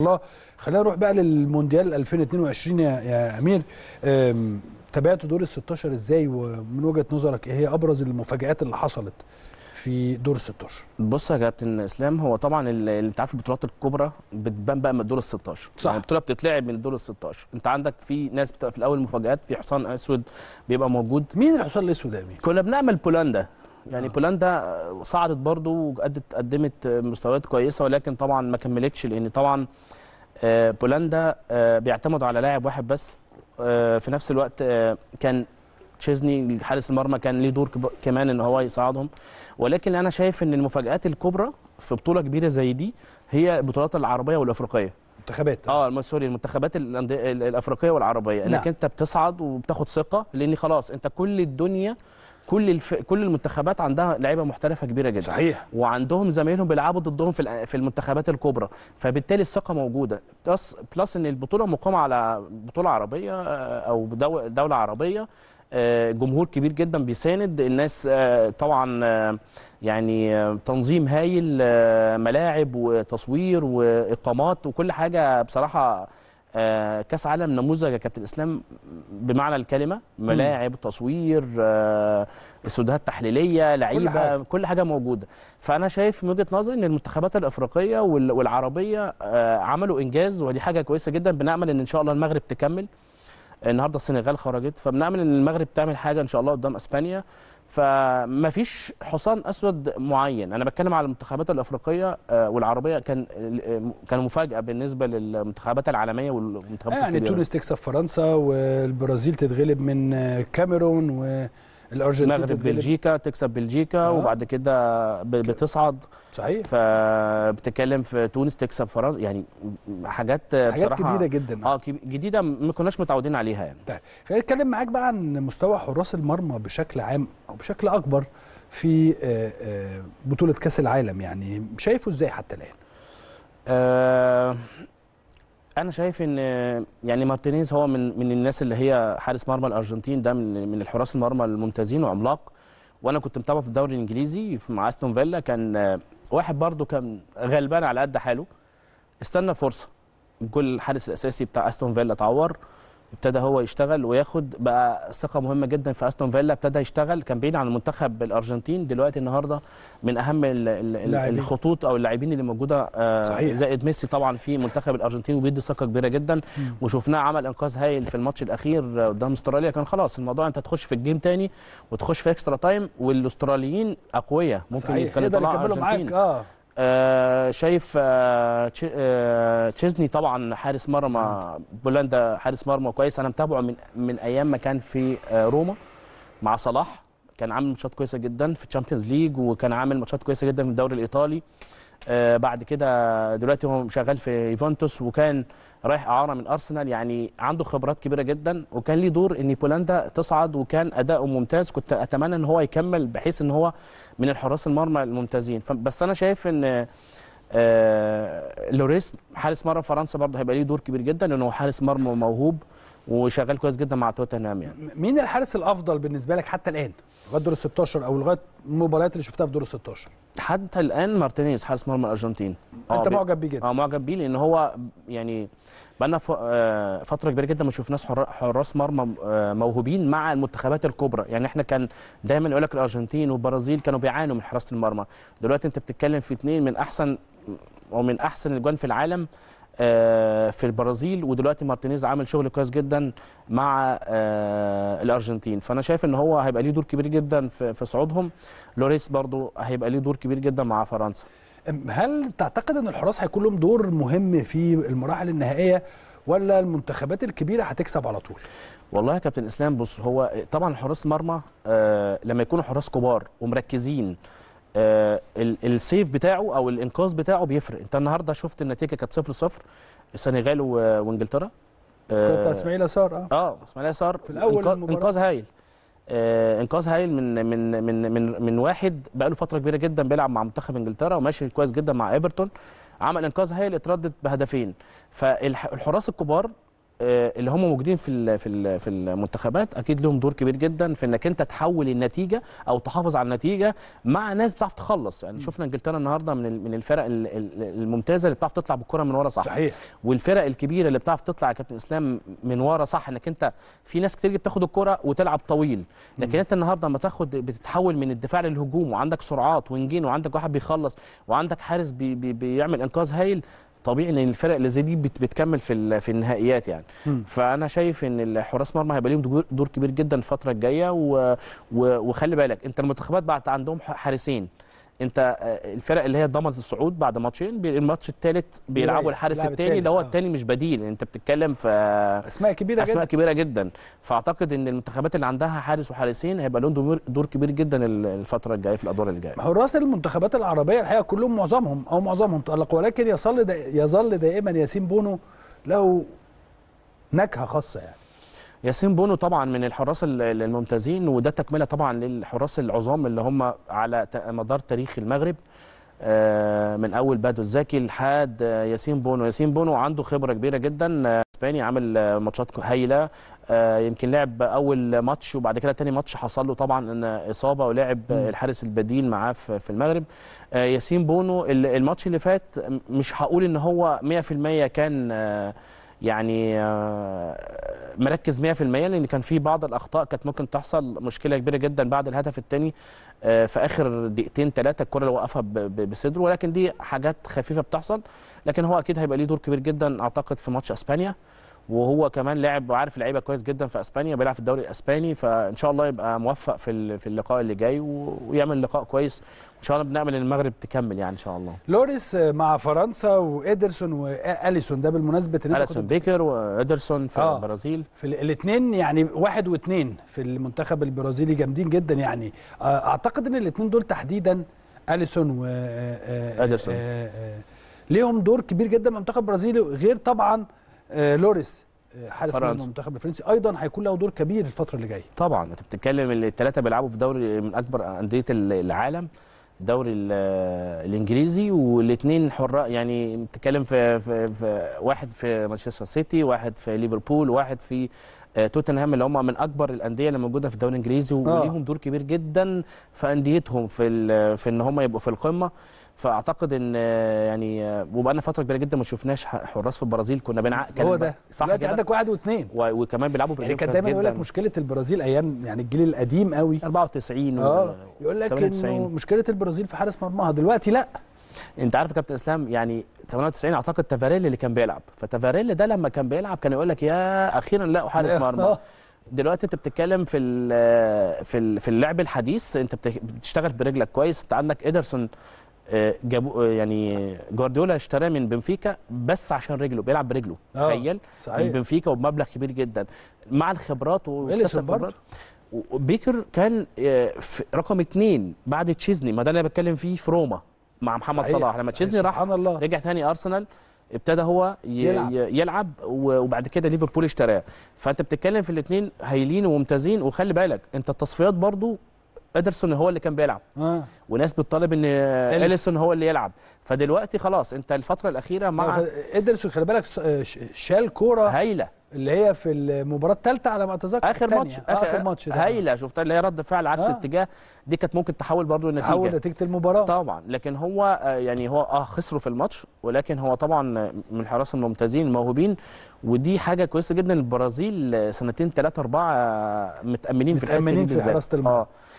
الله خلينا نروح بقى للمونديال 2022 يا امير تابعت دور ال 16 ازاي ومن وجهه نظرك ايه هي ابرز المفاجات اللي حصلت في دور ال 16 بص يا كابتن اسلام هو طبعا انت عارف البطولات الكبرى بتبان بقى من دور ال 16 صح يعني البطوله بتتلعب من دور ال 16 انت عندك في ناس بتبقى في الاول مفاجات في حصان اسود بيبقى موجود مين الحصان الاسود ده كنا بنعمل بولندا يعني آه. بولندا صعدت برضو وقدت قدمت مستويات كويسه ولكن طبعا ما كملتش لان طبعا آه، بولندا آه، بيعتمدوا على لاعب واحد بس آه، في نفس الوقت كان تشيزني حارس المرمى كان ليه دور كمان ان هو يصعدهم ولكن انا شايف ان المفاجات الكبرى في بطوله كبيره زي دي هي البطولات العربيه والافريقيه المنتخبات اه سوري المنتخبات الافريقيه والعربيه انك نعم. انت بتصعد وبتاخد ثقه لان خلاص انت كل الدنيا كل الف... كل المنتخبات عندها لعيبه محترفه كبيره جدا صحيح وعندهم زمايلهم بيلعبوا ضدهم في في المنتخبات الكبرى فبالتالي الثقه موجوده بلس بلس ان البطوله مقامه على بطوله عربيه آه، او دوله عربيه آه، جمهور كبير جدا بيساند الناس آه، طبعا آه، يعني تنظيم هايل ملاعب وتصوير واقامات وكل حاجه بصراحه كاس عالم نموذج يا كابتن اسلام بمعنى الكلمه ملاعب تصوير استوديوهات تحليليه لعيبه كل كل حاجه موجوده فانا شايف من وجهه نظري ان المنتخبات الافريقيه والعربيه عملوا انجاز ودي حاجه كويسه جدا بنامل ان ان شاء الله المغرب تكمل النهارده السنغال خرجت فبنعمل ان المغرب تعمل حاجه ان شاء الله قدام اسبانيا فما فيش حصان اسود معين انا بتكلم على المنتخبات الافريقيه آه، والعربيه كان آه، كان مفاجاه بالنسبه للمنتخبات العالميه والمنتخبات يعني الكبيره يعني تونس تكسب فرنسا والبرازيل تتغلب من آه، كاميرون و الارجنتين المغرب بلجيكا تكسب بلجيكا آه. وبعد كده بتصعد صحيح فبتتكلم في تونس تكسب فرنسا يعني حاجات, حاجات بصراحه حاجات جديده جدا اه جديده ما كناش متعودين عليها يعني طيب خلينا نتكلم معاك بقى عن مستوى حراس المرمى بشكل عام او بشكل اكبر في آه، آه، بطوله كاس العالم يعني شايفه ازاي حتى الان؟ آه انا شايف ان يعني مارتينيز هو من من الناس اللي هي حارس مرمى الارجنتين ده من من الحراس المرمى الممتازين وعملاق وانا كنت متابع في الدوري الانجليزي مع استون فيلا كان آه، واحد برده كان غلبان على قد حاله استنى فرصه كل الحارس الاساسي بتاع استون فيلا اتعور ابتدى هو يشتغل وياخد بقى ثقه مهمه جدا في استون فيلا ابتدى يشتغل كان بعيد عن المنتخب الارجنتين دلوقتي النهارده من اهم الـ الـ الخطوط او اللاعبين اللي موجوده آه، صحيح. زائد ميسي طبعا في منتخب الارجنتين وبيدي ثقه كبيره جدا وشفناه عمل انقاذ هايل في الماتش الاخير قدام استراليا كان خلاص الموضوع انت تخش في الجيم تاني وتخش في اكسترا تايم والاستراليين اقوياء ممكن كانوا يطلعوا معاك. آه. آه، شايف آه، آه، تشيزني طبعا حارس مرمى نعم. بولندا حارس مرمى كويس انا متابعه من من ايام ما كان في روما مع صلاح كان عامل ماتشات كويسه جدا في الشامبيونز ليج وكان عامل ماتشات كويسه جدا في الدوري الايطالي آه، بعد كده دلوقتي هو شغال في يوفنتوس وكان رايح اعاره من ارسنال يعني عنده خبرات كبيره جدا وكان ليه دور ان بولندا تصعد وكان اداؤه ممتاز كنت اتمنى ان هو يكمل بحيث ان هو من الحراس المرمى الممتازين بس انا شايف ان آه، لوريس حارس مرمى فرنسا برضه هيبقى ليه دور كبير جدا لانه حارس مرمى موهوب وشغال كويس جدا مع توتنهام يعني مين الحارس الافضل بالنسبه لك حتى الان لغايه دور ال 16 او لغايه المباريات اللي شفتها في دور ال 16 حتى الان مارتينيز حارس مرمى الارجنتين انت آه، معجب بيه جدا اه معجب بيه لان هو يعني بقالنا آه، فتره كبيره جدا ما شفناش حراس مرمى آه، موهوبين مع المنتخبات الكبرى يعني احنا كان دايما يقول لك الارجنتين والبرازيل كانوا بيعانوا من حراسه المرمى دلوقتي انت بتتكلم في اثنين من احسن ومن احسن الجوان في العالم آه، في البرازيل ودلوقتي مارتينيز عامل شغل كويس جدا مع آه، الارجنتين فانا شايف ان هو هيبقى ليه دور كبير جدا في صعودهم لوريس برضو هيبقى ليه دور كبير جدا مع فرنسا هل تعتقد ان الحراس هيكون لهم دور مهم في المراحل النهائيه ولا المنتخبات الكبيره هتكسب على طول والله يا كابتن اسلام بص هو طبعا حراس مرمى آه، لما يكونوا حراس كبار ومركزين آه، السيف بتاعه او الانقاذ بتاعه بيفرق انت النهارده شفت النتيجه كانت 0 0 السنغال وانجلترا آه، بتاع اسماعيل صار اه اه اسماعيل صار في الاول انقاذ هايل آه انقاذ هايل من من من من من واحد له فتره كبيره جدا بيلعب مع منتخب انجلترا وماشي كويس جدا مع ايفرتون عمل انقاذ هايل اتردد بهدفين فالحراس الكبار آه، اللي هم موجودين في في في المنتخبات اكيد لهم دور كبير جدا في انك انت تحول النتيجه او تحافظ على النتيجه مع ناس بتعرف تخلص يعني شفنا انجلترا النهارده من من الفرق الممتازه اللي بتعرف تطلع بالكره من ورا صح صحيح والفرق الكبيره اللي بتعرف تطلع يا كابتن اسلام من ورا صح انك انت في ناس كتير بتاخد الكره وتلعب طويل لكن انت النهارده لما تاخد بتتحول من الدفاع للهجوم وعندك سرعات وانجين وعندك واحد بيخلص وعندك حارس بي بي بيعمل انقاذ هايل طبيعي ان الفرق اللي زي دي بتكمل في في النهائيات يعني م. فانا شايف ان حراس مرمى هيبقى ليهم دور كبير جدا الفتره الجايه وخلي بالك انت المنتخبات بعت عندهم حارسين انت آه، الفرق اللي هي ضمنت الصعود بعد ماتشين الماتش الثالث بيلعبوا الحارس الثاني اللي هو الثاني آه. مش بديل انت بتتكلم في اسماء كبيره اسماء جدا. كبيره جدا فاعتقد ان المنتخبات اللي عندها حارس وحارسين هيبقى لهم دور كبير جدا الفتره الجايه في الادوار ما هو حراس المنتخبات العربيه الحقيقه كلهم معظمهم او معظمهم تالق ولكن يظل دا يظل دائما ياسين بونو له نكهه خاصه يعني ياسين بونو طبعا من الحراس الممتازين وده تكمله طبعا للحراس العظام اللي هم على مدار تاريخ المغرب آه، من اول بادو الزكي لحد ياسين بونو ياسين بونو عنده خبره كبيره جدا آه، اسباني عامل ماتشات هايله آه، يمكن لعب اول ماتش وبعد كده تاني ماتش حصل له طبعا اصابه ولعب الحارس البديل معاه في المغرب ياسين بونو الماتش اللي فات مش هقول ان هو 100% كان يعني مركز 100% لان كان في بعض الاخطاء كانت ممكن تحصل مشكله كبيره جدا بعد الهدف الثاني آه، في اخر دقيقتين ثلاثه الكره اللي وقفها بصدره ولكن دي حاجات خفيفه بتحصل لكن هو اكيد هيبقى ليه دور كبير جدا اعتقد في ماتش اسبانيا وهو كمان لاعب وعارف اللعيبه كويس جدا في اسبانيا بيلعب في الدوري الاسباني فان شاء الله يبقى موفق في في اللقاء اللي جاي ويعمل لقاء كويس وان شاء الله بنامل ان المغرب تكمل يعني ان شاء الله لوريس مع فرنسا وادرسون واليسون آه، ده بالمناسبه اليسون بيكر وادرسون في آه. البرازيل في الاثنين يعني واحد واثنين في المنتخب البرازيلي جامدين جدا يعني آه، اعتقد ان الاثنين دول تحديدا اليسون و ادرسون آه، ليهم دور كبير جدا في المنتخب البرازيلي غير طبعا آه، لوريس آه، حارس مرمى المنتخب الفرنسي ايضا هيكون له دور كبير الفتره اللي جايه طبعا انت بتتكلم ان الثلاثه بيلعبوا في دوري من اكبر انديه العالم الدوري الانجليزي والاثنين حراء يعني بتتكلم في, في, في واحد في مانشستر سيتي واحد في ليفربول واحد في آه، توتنهام اللي هم من اكبر الانديه اللي موجوده في الدوري الانجليزي وليهم دور كبير جدا في انديتهم في في ان هم يبقوا في القمه فاعتقد ان يعني وبقالنا فتره كبيره جدا ما شفناش حراس في البرازيل كنا بنعقل هو ده صح دلوقتي عندك واحد واثنين وكمان بيلعبوا برجلهم يعني كان دايما يقول لك مشكله البرازيل ايام يعني الجيل القديم قوي 94 اه يقول لك انه مشكله البرازيل في حارس مرماها دلوقتي لا انت عارف يا كابتن اسلام يعني 98 اعتقد تافاريل اللي كان بيلعب فتافاريل ده لما كان بيلعب كان يقول لك يا اخيرا لقوا حارس آه. مرمى دلوقتي انت بتتكلم في في في اللعب الحديث انت بتشتغل برجلك كويس انت عندك ادرسون جابوا يعني جوارديولا اشتراه من بنفيكا بس عشان رجله بيلعب برجله آه، تخيل من بنفيكا وبمبلغ كبير جدا مع الخبرات واكتسب خبرات بيكر كان آه، رقم اثنين بعد تشيزني ما ده اللي انا بتكلم فيه في روما مع محمد صحيح صلاح لما تشيزني راح الله. رجع تاني ارسنال ابتدى هو يلعب, يلعب وبعد كده ليفربول اشتراه فانت بتتكلم في الاثنين هايلين وممتازين وخلي بالك انت التصفيات برضو ادرسون هو اللي كان بيلعب آه. وناس بتطالب ان اليسون هو اللي يلعب فدلوقتي خلاص انت الفتره الاخيره مع أيوة، ادرسون خلي بالك آه، شال كوره هايله اللي هي في المباراه الثالثه على ما اتذكر اخر ماتش آخر, آه، اخر ماتش ده هايله شفتها اللي هي رد فعل عكس آه. اتجاه دي كانت ممكن تحول برضو النتيجه تحول نتيجه المباراه طبعا لكن هو آه، يعني هو اه خسروا في الماتش ولكن هو طبعا من الحراس الممتازين الموهوبين ودي حاجه كويسه جدا البرازيل سنتين ثلاثه اربعه متامنين, متأمنين في الحته دي بالذات اه